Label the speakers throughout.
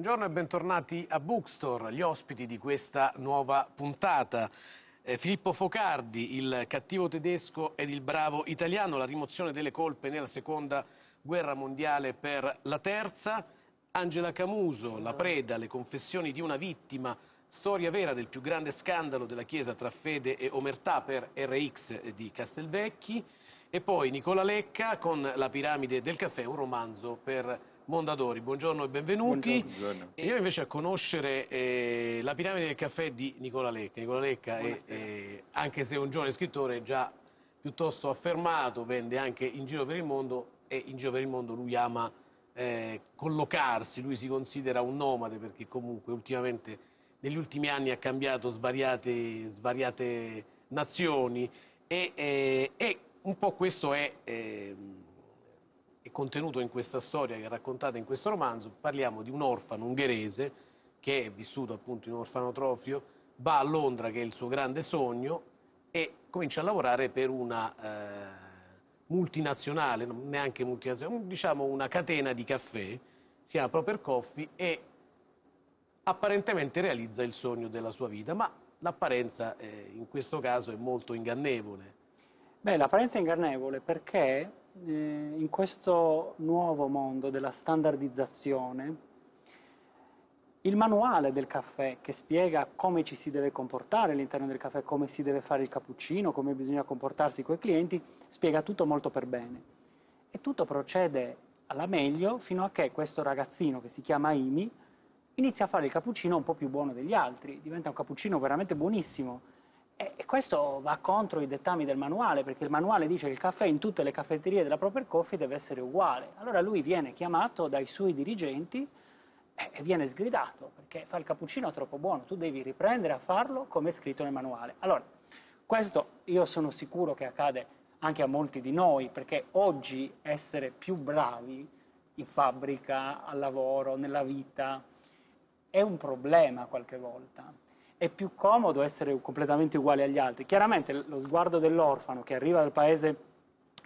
Speaker 1: Buongiorno e bentornati a Bookstore, gli ospiti di questa nuova puntata. Eh, Filippo Focardi, il cattivo tedesco ed il bravo italiano, la rimozione delle colpe nella seconda guerra mondiale per la terza, Angela Camuso, La preda, le confessioni di una vittima, storia vera del più grande scandalo della Chiesa tra fede e omertà per RX di Castelvecchi e poi Nicola Lecca con La piramide del caffè, un romanzo per Mondadori. Buongiorno e benvenuti. Buongiorno. Io invece a conoscere eh, la piramide del caffè di Nicola Lecca. Nicola Lecca, è, eh, anche se è un giovane scrittore già piuttosto affermato, vende anche in giro per il mondo e in giro per il mondo lui ama eh, collocarsi, lui si considera un nomade perché comunque ultimamente negli ultimi anni ha cambiato svariate, svariate nazioni e, e, eh, e, un po' questo è... Eh, è contenuto in questa storia che è raccontata in questo romanzo, parliamo di un orfano ungherese che è vissuto appunto in un orfanotrofio, va a Londra che è il suo grande sogno e comincia a lavorare per una eh, multinazionale, neanche multinazionale, diciamo una catena di caffè, si chiama Proper Coffee e apparentemente realizza il sogno della sua vita, ma l'apparenza eh, in questo caso è molto ingannevole.
Speaker 2: Beh, l'apparenza è ingannevole perché eh, in questo nuovo mondo della standardizzazione, il manuale del caffè che spiega come ci si deve comportare all'interno del caffè, come si deve fare il cappuccino, come bisogna comportarsi con i clienti, spiega tutto molto per bene. E tutto procede alla meglio fino a che questo ragazzino che si chiama Imi inizia a fare il cappuccino un po' più buono degli altri, diventa un cappuccino veramente buonissimo e questo va contro i dettami del manuale, perché il manuale dice che il caffè in tutte le caffetterie della Proper Coffee deve essere uguale. Allora lui viene chiamato dai suoi dirigenti e viene sgridato, perché fa il cappuccino troppo buono, tu devi riprendere a farlo come è scritto nel manuale. Allora, questo io sono sicuro che accade anche a molti di noi, perché oggi essere più bravi in fabbrica, al lavoro, nella vita, è un problema qualche volta è più comodo essere completamente uguali agli altri. Chiaramente lo sguardo dell'orfano che arriva dal paese,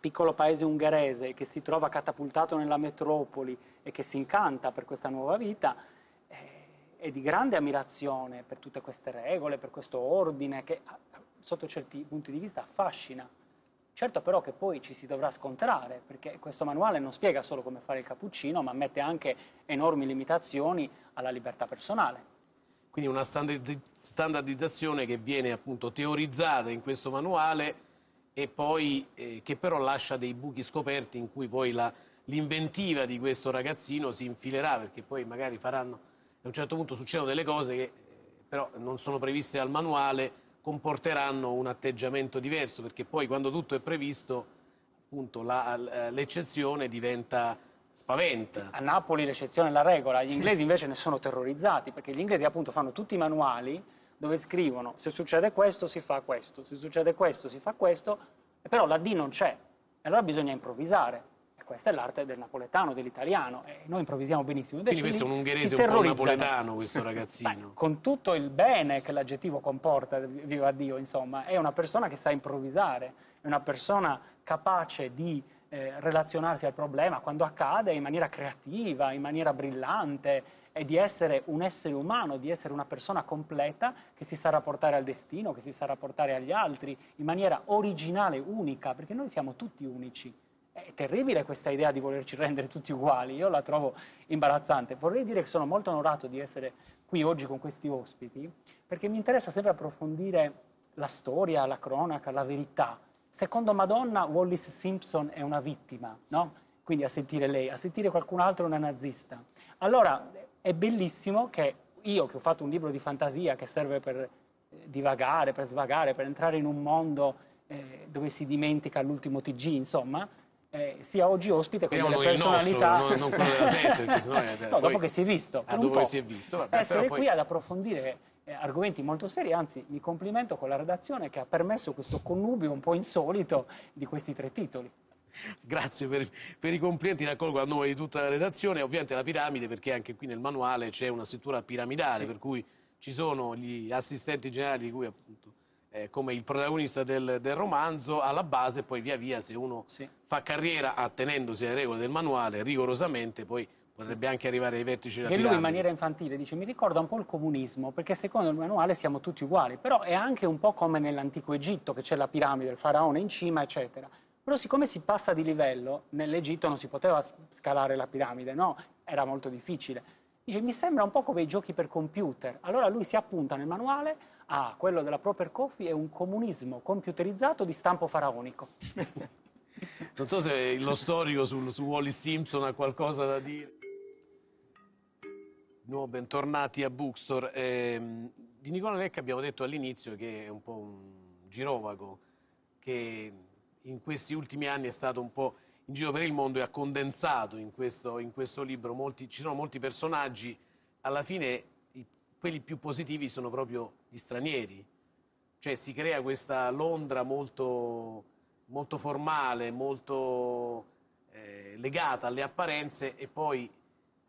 Speaker 2: piccolo paese ungherese, che si trova catapultato nella metropoli e che si incanta per questa nuova vita, eh, è di grande ammirazione per tutte queste regole, per questo ordine che sotto certi punti di vista affascina. Certo però che poi ci si dovrà scontrare, perché questo manuale non spiega solo come fare il cappuccino, ma mette anche enormi limitazioni alla libertà personale.
Speaker 1: Quindi una standardizzazione che viene appunto teorizzata in questo manuale e poi eh, che però lascia dei buchi scoperti in cui poi l'inventiva di questo ragazzino si infilerà perché poi magari faranno, a un certo punto succedono delle cose che eh, però non sono previste dal manuale, comporteranno un atteggiamento diverso perché poi quando tutto è previsto appunto
Speaker 2: l'eccezione diventa Spaventa. A Napoli l'eccezione è la regola, gli inglesi invece ne sono terrorizzati perché gli inglesi appunto fanno tutti i manuali dove scrivono se succede questo si fa questo, se succede questo si fa questo, però la D non c'è, allora bisogna improvvisare. questa è l'arte del napoletano, dell'italiano, e noi improvvisiamo benissimo. Invece Quindi questo è un ungherese un po' napoletano, questo ragazzino. Beh, con tutto il bene che l'aggettivo comporta, viva Dio, insomma, è una persona che sa improvvisare, è una persona capace di eh, relazionarsi al problema quando accade in maniera creativa, in maniera brillante e di essere un essere umano, di essere una persona completa che si sa rapportare al destino, che si sa rapportare agli altri in maniera originale, unica, perché noi siamo tutti unici. È terribile questa idea di volerci rendere tutti uguali, io la trovo imbarazzante. Vorrei dire che sono molto onorato di essere qui oggi con questi ospiti, perché mi interessa sempre approfondire la storia, la cronaca, la verità, Secondo Madonna, Wallis Simpson è una vittima, no? Quindi a sentire lei, a sentire qualcun altro non nazista. Allora, è bellissimo che io, che ho fatto un libro di fantasia che serve per eh, divagare, per svagare, per entrare in un mondo eh, dove si dimentica l'ultimo TG, insomma, eh, sia oggi ospite con delle personalità. Nostro, non, non quello della sette, perché sennò è, no, poi, dopo che si è visto. Ah, dopo che si è visto, vabbè, essere poi... qui ad approfondire eh, argomenti molto seri, anzi mi complimento con la redazione che ha permesso questo connubio un po' insolito di questi tre titoli.
Speaker 1: Grazie per, per, i complimenti, accolgo a nome di tutta la redazione. Ovviamente la piramide, perché anche qui nel manuale c'è una struttura piramidale, sì. per cui ci sono gli assistenti generali di cui appunto eh, come il protagonista del, del, romanzo alla base, poi via via se uno sì. fa carriera attenendosi alle regole del manuale rigorosamente, poi Potrebbe anche arrivare ai vertici della piramide. E lui in maniera
Speaker 2: infantile dice mi ricorda un po' il comunismo perché secondo il manuale siamo tutti uguali, però è anche un po' come nell'antico Egitto che c'è la piramide, il faraone in cima eccetera. Però siccome si passa di livello, nell'Egitto non si poteva scalare la piramide, no? Era molto difficile. Dice mi sembra un po' come i giochi per computer. Allora lui si appunta nel manuale a ah, quello della Proper Coffee è un comunismo computerizzato di stampo faraonico. Non
Speaker 1: so se lo storico sul, su Wally Simpson ha qualcosa da dire nuovo bentornati a Bookstore. Eh, di Nicola Lecca abbiamo detto all'inizio che è un po' un girovago, che in questi ultimi anni è stato un po' in giro per il mondo e ha condensato in questo, in questo libro molti, ci sono molti personaggi, alla fine i, quelli più positivi sono proprio gli stranieri, cioè si crea questa Londra molto, molto formale, molto eh, legata alle apparenze e poi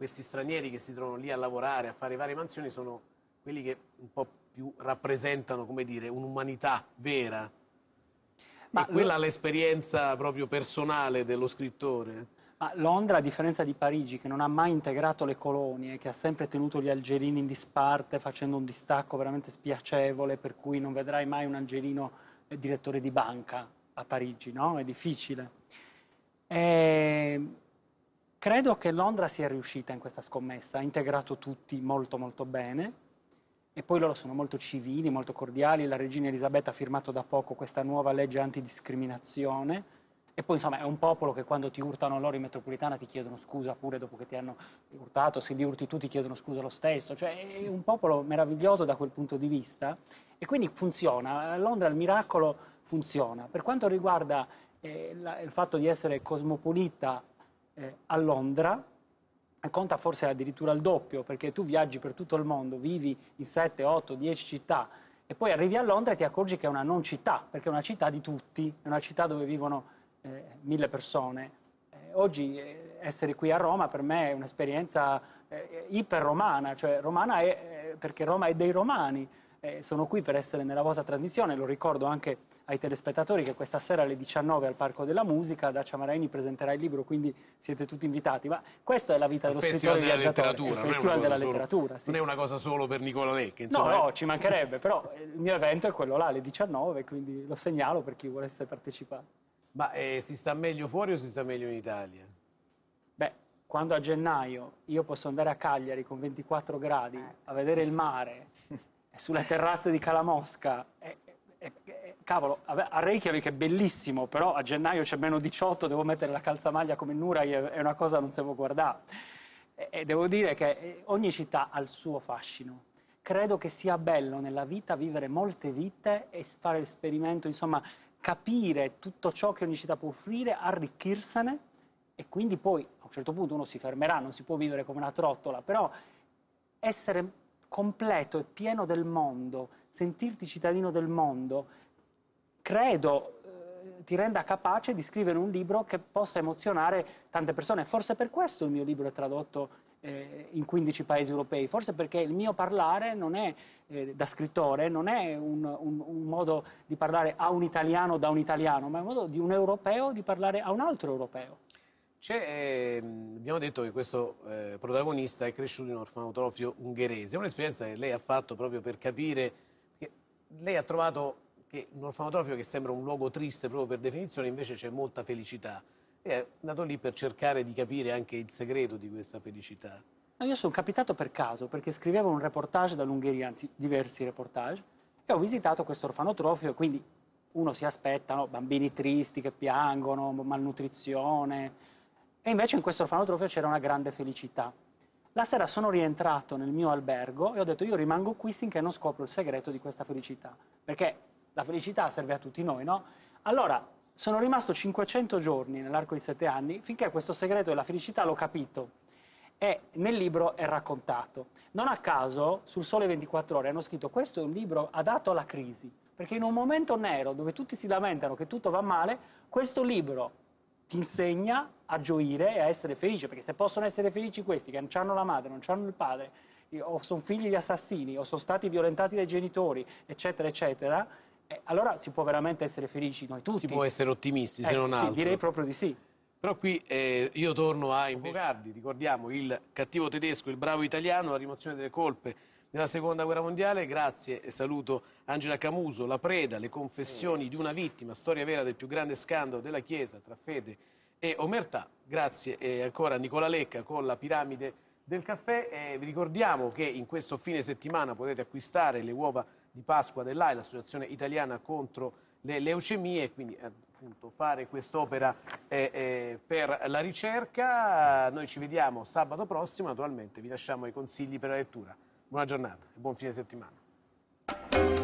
Speaker 1: questi stranieri che si trovano lì a lavorare, a fare varie mansioni, sono quelli che un po' più rappresentano, come dire, un'umanità vera. Ma e quella è l'esperienza proprio personale dello scrittore.
Speaker 2: Ma Londra, a differenza di Parigi, che non ha mai integrato le colonie, che ha sempre tenuto gli algerini in disparte, facendo un distacco veramente spiacevole, per cui non vedrai mai un algerino eh, direttore di banca a Parigi, no? È difficile. E ehm, Credo che Londra sia riuscita in questa scommessa, ha integrato tutti molto molto bene e poi loro sono molto civili, molto cordiali, la regina Elisabetta ha firmato da poco questa nuova legge antidiscriminazione e poi insomma è un popolo che quando ti urtano loro in metropolitana ti chiedono scusa pure dopo che ti hanno urtato, se li urti tu ti chiedono scusa lo stesso, cioè è un popolo meraviglioso da quel punto di vista e quindi funziona, a Londra il miracolo funziona. Per quanto riguarda eh, la, il fatto di essere cosmopolita eh, a Londra, conta forse addirittura il doppio, perché tu viaggi per tutto il mondo, vivi in 7, 8, 10 città e poi arrivi a Londra e ti accorgi che è una non città, perché è una città di tutti, è una città dove vivono eh, mille persone. Eh, oggi eh, essere qui a Roma per me è un'esperienza eh, iperromana, cioè romana è, eh, perché Roma è dei romani. Eh, sono qui per essere nella vostra trasmissione, lo ricordo anche ai telespettatori che questa sera alle 19 al Parco della Musica Dacia Maraini presenterà il libro, quindi siete tutti invitati. Ma questa è la vita dello il scrittore della viaggiatore, il Festival della solo, Letteratura. Sì. Non è
Speaker 1: una cosa solo per Nicola Lecchi. No, no, eh. ci mancherebbe,
Speaker 2: però eh, il mio evento è quello là alle 19, quindi lo segnalo per chi volesse partecipare. Ma eh, si sta meglio fuori o si sta meglio in Italia? Beh, quando a gennaio io posso andare a Cagliari con 24 gradi eh. a vedere il mare sulle terrazze di Calamosca e, cavolo, a Reykjavik è bellissimo, però a gennaio c'è meno 18, devo mettere la calzamaglia come Nurai, è una cosa non si può guardare. E devo dire che eh, ogni città ha il suo fascino. Credo che sia bello nella vita vivere molte vite e fare l'esperimento, insomma, capire tutto ciò che ogni città può offrire, arricchirsene e quindi poi a un certo punto uno si fermerà, non si può vivere come una trottola, però essere completo e pieno del mondo, sentirti cittadino del mondo credo eh, ti renda capace di scrivere un libro che possa emozionare tante persone. Forse per questo il mio libro è tradotto eh, in 15 paesi europei, forse perché il mio parlare non è eh, da scrittore, non è un, un, un, modo di parlare a un italiano da un italiano, ma è un modo di un europeo di parlare a un altro europeo.
Speaker 1: Eh, abbiamo detto che questo eh, protagonista è cresciuto in un orfanotrofio ungherese, è un'esperienza che lei ha fatto proprio per capire, che lei ha trovato che un orfanotrofio che sembra un luogo triste proprio per definizione, invece c'è molta felicità. E è andato lì per cercare di capire anche il segreto di questa felicità.
Speaker 2: io sono capitato per caso, perché scrivevo un reportage dall'Ungheria, anzi diversi reportage, e ho visitato questo orfanotrofio, quindi uno si aspetta no? bambini tristi che piangono, malnutrizione, e invece in questo orfanotrofio c'era una grande felicità. La sera sono rientrato nel mio albergo e ho detto io rimango qui finché non scopro il segreto di questa felicità, perché la felicità serve a tutti noi, no? Allora, sono rimasto 500 giorni nell'arco di 7 anni finché questo segreto della felicità l'ho capito e nel libro è raccontato. Non a caso, sul Sole 24 Ore hanno scritto questo è un libro adatto alla crisi, perché in un momento nero dove tutti si lamentano che tutto va male, questo libro ti insegna a gioire e a essere felice, perché se possono essere felici questi che non hanno la madre, non hanno il padre, o sono figli di assassini, o sono stati violentati dai genitori, eccetera, eccetera, eh, allora si può veramente essere felici noi tutti. Si può essere ottimisti, eh, se non altro. sì, direi proprio di sì.
Speaker 1: Però qui eh, io torno a Invocardi, ricordiamo il cattivo tedesco, il bravo italiano, la rimozione delle colpe nella seconda guerra mondiale. Grazie e saluto Angela Camuso, La Preda, le confessioni di una vittima, storia vera del più grande scandalo della Chiesa tra fede e omertà. Grazie eh, ancora a Nicola Lecca con La piramide del caffè. Eh, vi ricordiamo che in questo fine settimana potete acquistare le uova di Pasqua dell'AI, l'Associazione Italiana contro le leucemie, quindi appunto fare quest'opera eh, eh, per la ricerca. Noi ci vediamo sabato prossimo, naturalmente vi lasciamo i consigli per la lettura. Buona giornata e buon fine settimana.